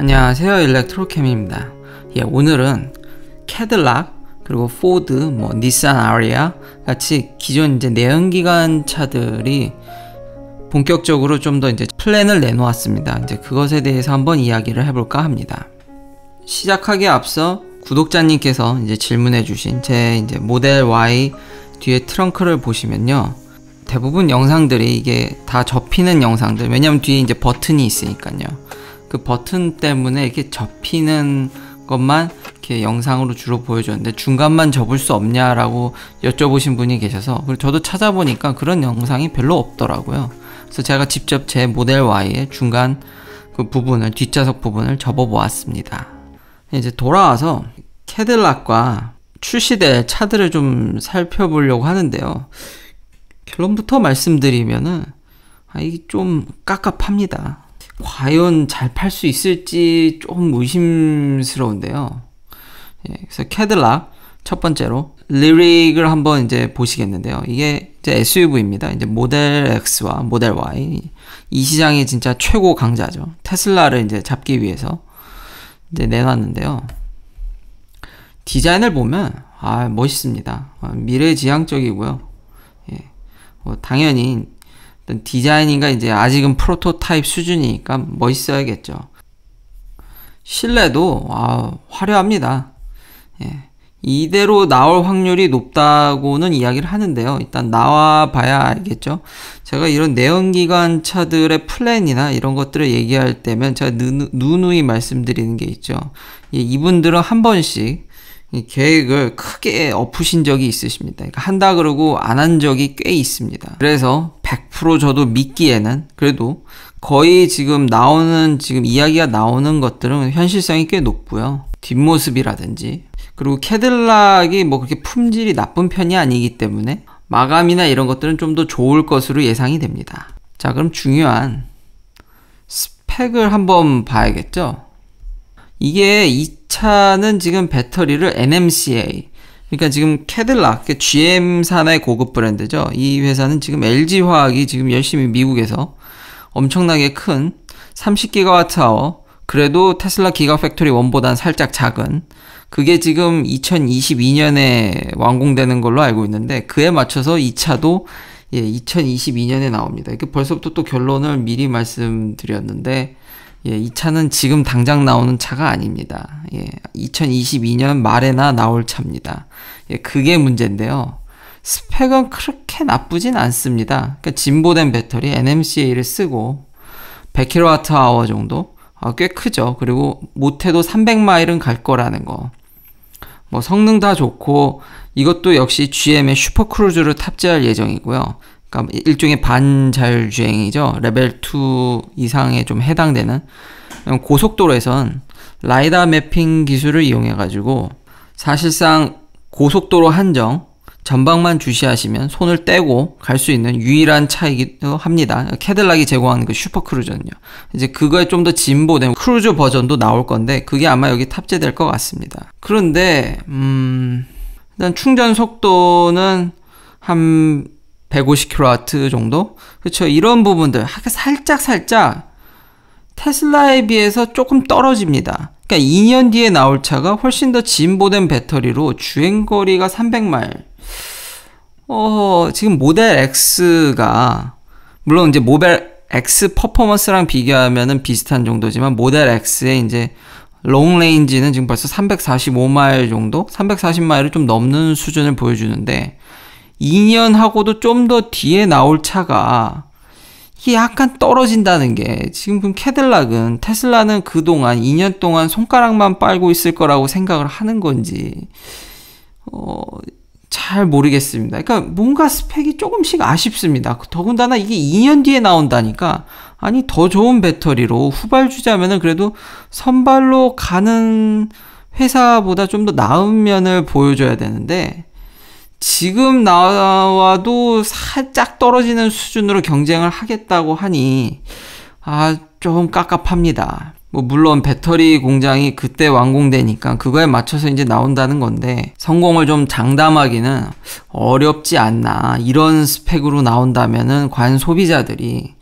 안녕하세요 일렉트로캠입니다 예, 오늘은 캐들락 그리고 포드 뭐 니산 아리아 같이 기존 이제 내연기관 차들이 본격적으로 좀 더 이제 플랜을 내놓았습니다 이제 그것에 대해서 한번 이야기를 해볼까 합니다 시작하기에 앞서 구독자님께서 이제 질문해 주신 제 이제 모델 Y 뒤에 트렁크를 보시면요 대부분 영상들이 이게 다 접히는 영상들 왜냐면 뒤에 이제 버튼이 있으니까요 그 버튼 때문에 이렇게 접히는 것만 이렇게 영상으로 주로 보여줬는데 중간만 접을 수 없냐라고 여쭤보신 분이 계셔서 그리고 저도 찾아보니까 그런 영상이 별로 없더라고요. 그래서 제가 직접 제 모델 Y의 중간 그 부분을 뒷좌석 부분을 접어 보았습니다. 이제 돌아와서 캐들락과 출시될 차들을 좀 살펴보려고 하는데요. 결론부터 말씀드리면은 아, 이게 좀 깝깝합니다. 과연 잘 팔 수 있을지 조금 의심스러운데요. 예, 그래서 캐들락 첫 번째로 리릭을 한번 이제 보시겠는데요. 이게 이제 SUV입니다. 이제 모델 X와 모델 Y 이 시장이 진짜 최고 강자죠. 테슬라를 이제 잡기 위해서 이제 내놨는데요. 디자인을 보면 아 멋있습니다. 어, 미래지향적이고요. 예, 뭐 당연히 어떤 디자인인가 이제 아직은 프로토타입 수준이니까 멋있어야겠죠. 실내도 아, 화려합니다. 예. 이대로 나올 확률이 높다고는 이야기를 하는데요. 일단 나와 봐야 알겠죠. 제가 이런 내연기관 차들의 플랜이나 이런 것들을 얘기할 때면 제가 누누이 말씀드리는 게 있죠. 예, 이분들은 한 번씩 계획을 크게 엎으신 적이 있으십니다. 그러니까 한다 그러고 안 한 적이 꽤 있습니다. 그래서 100% 저도 믿기에는 그래도 거의 지금 나오는 지금 이야기가 나오는 것들은 현실성이 꽤 높고요. 뒷모습이라든지 그리고 캐딜락이 뭐 그렇게 품질이 나쁜 편이 아니기 때문에 마감이나 이런 것들은 좀 더 좋을 것으로 예상이 됩니다. 자, 그럼 중요한 스펙을 한번 봐야겠죠? 이게 차는 지금 배터리를 NMCA 그러니까 지금 캐딜락 GM 산의 고급 브랜드죠. 이 회사는 지금 LG 화학이 지금 열심히 미국에서 엄청나게 큰 30기가와트아워 그래도 테슬라 기가팩토리 원보단 살짝 작은 그게 지금 2022년에 완공되는 걸로 알고 있는데 그에 맞춰서 이 차도 예, 2022년에 나옵니다. 이게 벌써부터 또 결론을 미리 말씀드렸는데 예, 이 차는 지금 당장 나오는 차가 아닙니다. 예, 2022년 말에나 나올 차입니다. 예, 그게 문제인데요. 스펙은 그렇게 나쁘진 않습니다. 그러니까 진보된 배터리 NMCA를 쓰고 100kWh 정도 어, 꽤 크죠. 그리고 못해도 300마일은 갈 거라는 거. 뭐 성능 다 좋고 이것도 역시 GM의 슈퍼크루즈를 탑재할 예정이고요. 그러니까 일종의 반자율주행이죠. 레벨 2 이상에 좀 해당되는 고속도로에선 라이다 매핑 기술을 이용해 가지고 사실상 고속도로 한정 전방만 주시하시면 손을 떼고 갈 수 있는 유일한 차이기도 합니다. 캐딜락이 제공하는 그 슈퍼크루저는요. 이제 그거에 좀 더 진보된 크루저 버전도 나올 건데 그게 아마 여기 탑재될 것 같습니다. 그런데 음 일단 충전 속도는 한 150kW 정도? 그렇죠. 이런 부분들 살짝 살짝 테슬라에 비해서 조금 떨어집니다. 그러니까 2년 뒤에 나올 차가 훨씬 더 진보된 배터리로 주행 거리가 300마일. 어, 지금 모델 X가 물론 이제 모델 X 퍼포먼스랑 비교하면은 비슷한 정도지만 모델 X의 이제 롱 레인지는 지금 벌써 345마일 정도, 340마일을 좀 넘는 수준을 보여주는데 2년하고도 좀 더 뒤에 나올 차가 이게 약간 떨어진다는 게 지금 캐들락은 테슬라는 그동안 2년 동안 손가락만 빨고 있을 거라고 생각을 하는 건지 어, 잘 모르겠습니다. 그러니까 뭔가 스펙이 조금씩 아쉽습니다. 더군다나 이게 2년 뒤에 나온다니까 아니 더 좋은 배터리로 후발주자면은 그래도 선발로 가는 회사보다 좀 더 나은 면을 보여줘야 되는데 지금 나와도 살짝 떨어지는 수준으로 경쟁을 하겠다고 하니 아, 좀 깝깝합니다. 뭐 물론 배터리 공장이 그때 완공되니까 그거에 맞춰서 이제 나온다는 건데 성공을 좀 장담하기는 어렵지 않나 이런 스펙으로 나온다면은 관 소비자들이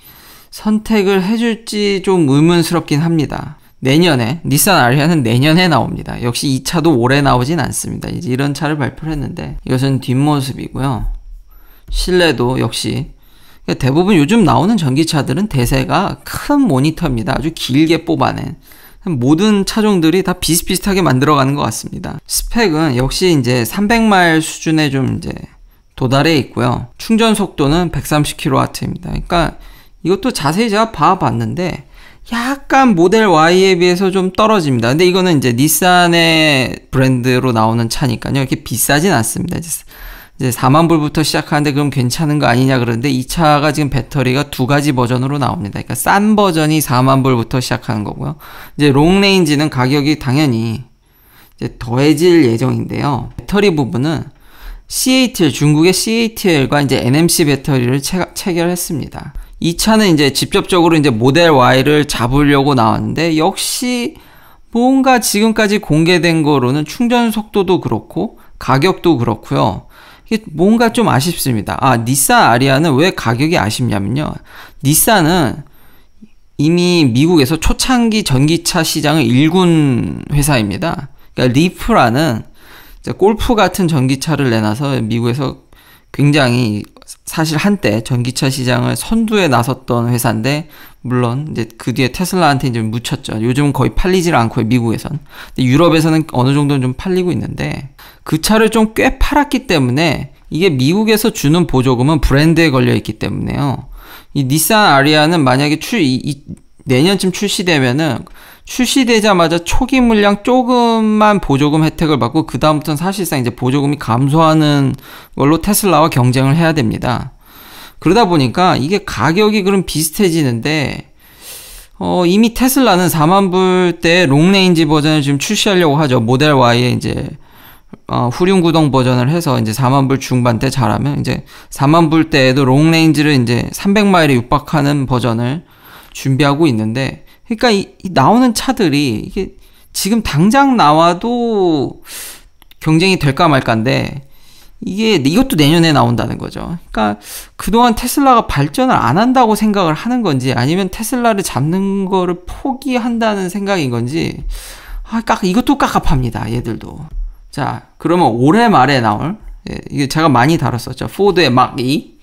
선택을 해줄지 좀 의문스럽긴 합니다. 내년에 니산 아리아는 내년에 나옵니다. 역시 이 차도 올해 나오진 않습니다. 이제 이런 차를 발표를 했는데 이것은 뒷모습이고요. 실내도 역시 그러니까 대부분 요즘 나오는 전기차들은 대세가 큰 모니터입니다. 아주 길게 뽑아낸 모든 차종들이 다 비슷비슷하게 만들어가는 것 같습니다. 스펙은 역시 이제 300마일 수준에 좀 이제 도달해 있고요. 충전 속도는 130kW입니다. 그러니까 이것도 자세히 제가 봐봤는데 약간 모델 Y에 비해서 좀 떨어집니다. 근데 이거는 이제 닛산의 브랜드로 나오는 차니까요. 이렇게 비싸진 않습니다. 이제 4만 불부터 시작하는데 그럼 괜찮은 거 아니냐 그러는데 이 차가 지금 배터리가 두 가지 버전으로 나옵니다. 그러니까 싼 버전이 4만 불부터 시작하는 거고요. 이제 롱레인지는 가격이 당연히 이제 더해질 예정인데요. 배터리 부분은 CATL 중국의 CATL과 이제 NMC 배터리를 체결했습니다. 이 차는 이제 직접적으로 이제 모델 Y를 잡으려고 나왔는데 역시 뭔가 지금까지 공개된 거로는 충전 속도도 그렇고 가격도 그렇고요. 이게 뭔가 좀 아쉽습니다. 아, 닛산 아리아는 왜 가격이 아쉽냐면요. 닛산은 이미 미국에서 초창기 전기차 시장을 일군 회사입니다. 그러니까 리프라는 골프 같은 전기차를 내놔서 미국에서 굉장히 사실 한때 전기차 시장을 선두에 나섰던 회사인데 물론 이제 그 뒤에 테슬라한테 이제 묻혔죠. 요즘은 거의 팔리질 않고 미국에선. 유럽에서는 어느 정도는 좀 팔리고 있는데 그 차를 좀 꽤 팔았기 때문에 이게 미국에서 주는 보조금은 브랜드에 걸려 있기 때문에요. 이 닛산 아리아는 만약에 추 이, 이, 내년쯤 출시되면은 출시되자마자 초기 물량 조금만 보조금 혜택을 받고 그 다음부터는 사실상 이제 보조금이 감소하는 걸로 테슬라와 경쟁을 해야 됩니다. 그러다 보니까 이게 가격이 그럼 비슷해지는데 어, 이미 테슬라는 4만 불대 롱레인지 버전을 지금 출시하려고 하죠. 모델 Y에 이제 어, 후륜 구동 버전을 해서 이제 4만 불 중반대 잘하면 이제 4만 불대에도 롱레인지를 이제 300마일에 육박하는 버전을 준비하고 있는데 그러니까 이, 이 나오는 차들이 이게 지금 당장 나와도 경쟁이 될까 말까인데 이게 이것도 내년에 나온다는 거죠. 그러니까 그동안 테슬라가 발전을 안 한다고 생각을 하는 건지 아니면 테슬라를 잡는 거를 포기한다는 생각인 건지 아, 까 이것도 깝깝합니다. 얘들도. 자, 그러면 올해 말에 나올 예, 이게 제가 많이 다뤘었죠. 포드의 막이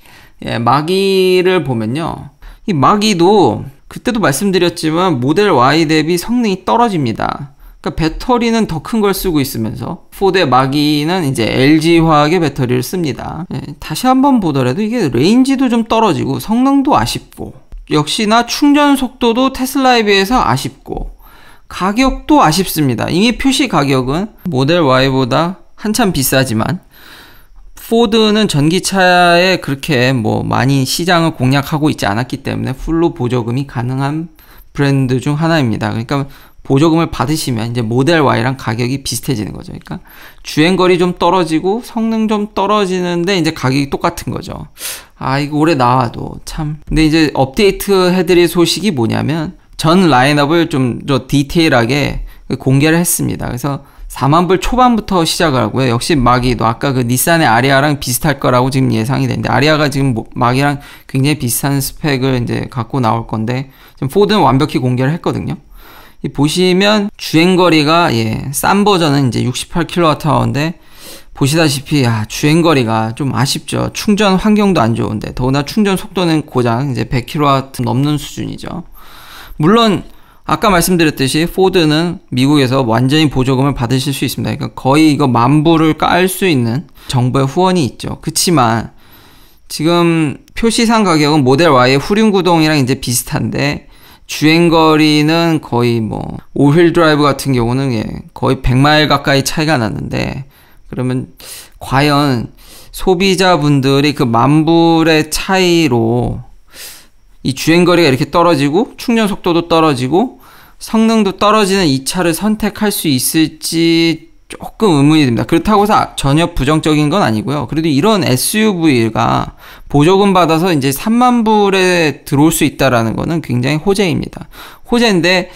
예, 막이를 보면요. 이막이도 그때도 말씀드렸지만 모델 Y 대비 성능이 떨어집니다. 그러니까 배터리는 더 큰 걸 쓰고 있으면서 포드 마기는 이제 LG 화학의 배터리를 씁니다. 예, 다시 한번 보더라도 이게 레인지도 좀 떨어지고 성능도 아쉽고 역시나 충전 속도도 테슬라에 비해서 아쉽고 가격도 아쉽습니다. 이미 표시 가격은 모델 Y보다 한참 비싸지만 포드는 전기차에 그렇게 뭐 많이 시장을 공략하고 있지 않았기 때문에 풀로 보조금이 가능한 브랜드 중 하나입니다. 그러니까 보조금을 받으시면 이제 모델 Y랑 가격이 비슷해지는 거죠. 그러니까 주행 거리 좀 떨어지고 성능 좀 떨어지는데 이제 가격이 똑같은 거죠. 아, 이거 올해 나와도 참. 근데 이제 업데이트 해드릴 소식이 뭐냐면 전 라인업을 좀 더 디테일하게 공개를 했습니다. 그래서 4만불 초반부터 시작을 하고요. 역시 마기도 아까 그 닛산의 아리아랑 비슷할 거라고 지금 예상이 되는데 아리아가 지금 마기랑 뭐, 굉장히 비슷한 스펙을 이제 갖고 나올 건데 지금 포드는 완벽히 공개를 했거든요. 보시면 주행거리가 예, 싼 버전은 이제 68kWh인데 보시다시피 아, 주행거리가 좀 아쉽죠. 충전 환경도 안 좋은데 더구나 충전 속도는 고장 이제 100kW 넘는 수준이죠. 물론 아까 말씀드렸듯이 포드는 미국에서 완전히 보조금을 받으실 수 있습니다. 그러니까 거의 이거 만불을 깔 수 있는 정부의 후원이 있죠. 그치만 지금 표시상 가격은 모델 Y의 후륜구동이랑 이제 비슷한데 주행거리는 거의 뭐 오휠 드라이브 같은 경우는 예, 거의 100마일 가까이 차이가 났는데 그러면 과연 소비자분들이 그 만불의 차이로 이 주행거리가 이렇게 떨어지고 충전 속도도 떨어지고 성능도 떨어지는 이 차를 선택할 수 있을지 조금 의문이 듭니다. 그렇다고 해서 아, 전혀 부정적인 건 아니고요. 그래도 이런 SUV가 보조금 받아서 이제 3만 불에 들어올 수 있다라는 거는 굉장히 호재입니다. 호재인데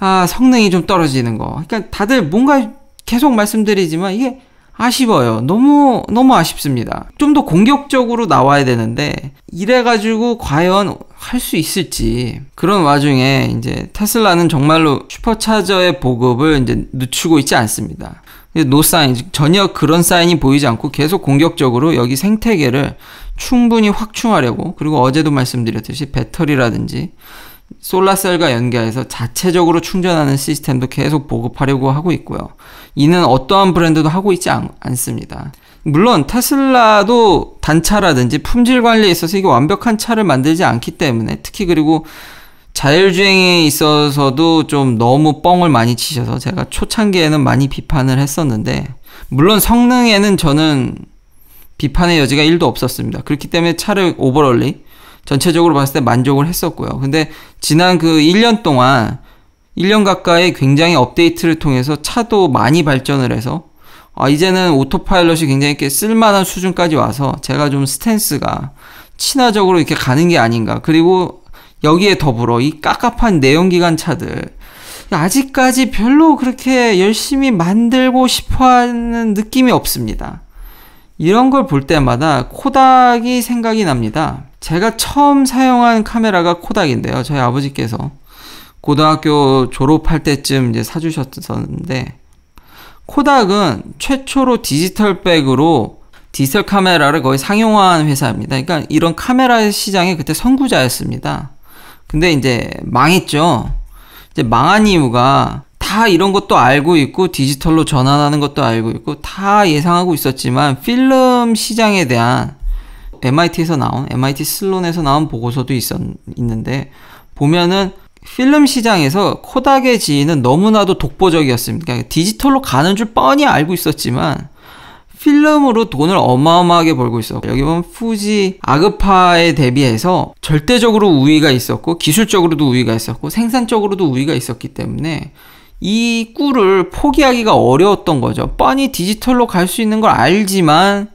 아, 성능이 좀 떨어지는 거. 그러니까 다들 뭔가 계속 말씀드리지만 이게 아쉬워요. 너무 너무 아쉽습니다. 좀 더 공격적으로 나와야 되는데 이래 가지고 과연 할 수 있을지 그런 와중에 이제 테슬라는 정말로 슈퍼차저의 보급을 이제 늦추고 있지 않습니다. 노 사인 전혀 그런 사인이 보이지 않고 계속 공격적으로 여기 생태계를 충분히 확충하려고 그리고 어제도 말씀드렸듯이 배터리라든지 솔라셀과 연계해서 자체적으로 충전하는 시스템도 계속 보급하려고 하고 있고요. 이는 어떠한 브랜드도 하고 있지 않, 않습니다. 물론 테슬라도 단차라든지 품질 관리에 있어서 이게 완벽한 차를 만들지 않기 때문에 특히 그리고 자율주행에 있어서도 좀 너무 뻥을 많이 치셔서 제가 초창기에는 많이 비판을 했었는데 물론 성능에는 저는 비판의 여지가 1도 없었습니다. 그렇기 때문에 차를 오버럴리 전체적으로 봤을 때 만족을 했었고요. 근데 지난 그 1년 동안 1년 가까이 굉장히 업데이트를 통해서 차도 많이 발전을 해서 아, 이제는 오토파일럿이 굉장히 이렇게 쓸만한 수준까지 와서 제가 좀 스탠스가 친화적으로 이렇게 가는 게 아닌가. 그리고 여기에 더불어 이 깝깝한 내연기관 차들 아직까지 별로 그렇게 열심히 만들고 싶어 하는 느낌이 없습니다. 이런 걸 볼 때마다 코닥이 생각이 납니다. 제가 처음 사용한 카메라가 코닥인데요. 저희 아버지께서 고등학교 졸업할 때쯤 이제 사주셨었는데 코닥은 최초로 디지털 백으로 디지털 카메라를 거의 상용화한 회사입니다. 그러니까 이런 카메라 시장의 그때 선구자였습니다. 근데 이제 망했죠. 이제 망한 이유가 다 이런 것도 알고 있고 디지털로 전환하는 것도 알고 있고 다 예상하고 있었지만 필름 시장에 대한 MIT에서 나온 MIT 슬론에서 나온 보고서도 있었, 있는데 보면은 필름 시장에서 코닥의 지위는 너무나도 독보적이었습니다. 그러니까 디지털로 가는 줄 뻔히 알고 있었지만 필름으로 돈을 어마어마하게 벌고 있었고 여기 보면 후지 아그파에 대비해서 절대적으로 우위가 있었고 기술적으로도 우위가 있었고 생산적으로도 우위가 있었기 때문에 이 꿀을 포기하기가 어려웠던 거죠. 뻔히 디지털로 갈 수 있는 걸 알지만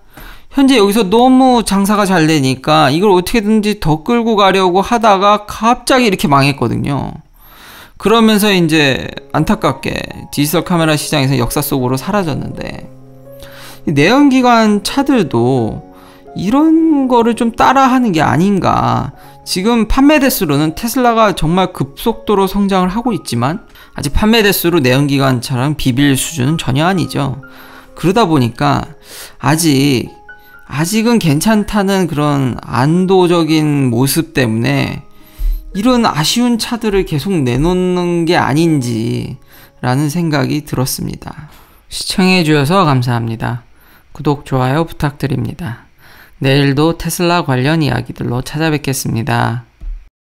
현재 여기서 너무 장사가 잘 되니까 이걸 어떻게든지 더 끌고 가려고 하다가 갑자기 이렇게 망했거든요. 그러면서 이제 안타깝게 디지털 카메라 시장에서 역사 속으로 사라졌는데 내연기관 차들도 이런 거를 좀 따라하는 게 아닌가. 지금 판매 대수로는 테슬라가 정말 급속도로 성장을 하고 있지만 아직 판매 대수로 내연기관차랑 비빌 수준은 전혀 아니죠. 그러다 보니까 아직 아직은 괜찮다는 그런 안도적인 모습 때문에 이런 아쉬운 차들을 계속 내놓는 게 아닌지라는 생각이 들었습니다. 시청해주셔서 감사합니다. 구독, 좋아요 부탁드립니다. 내일도 테슬라 관련 이야기들로 찾아뵙겠습니다.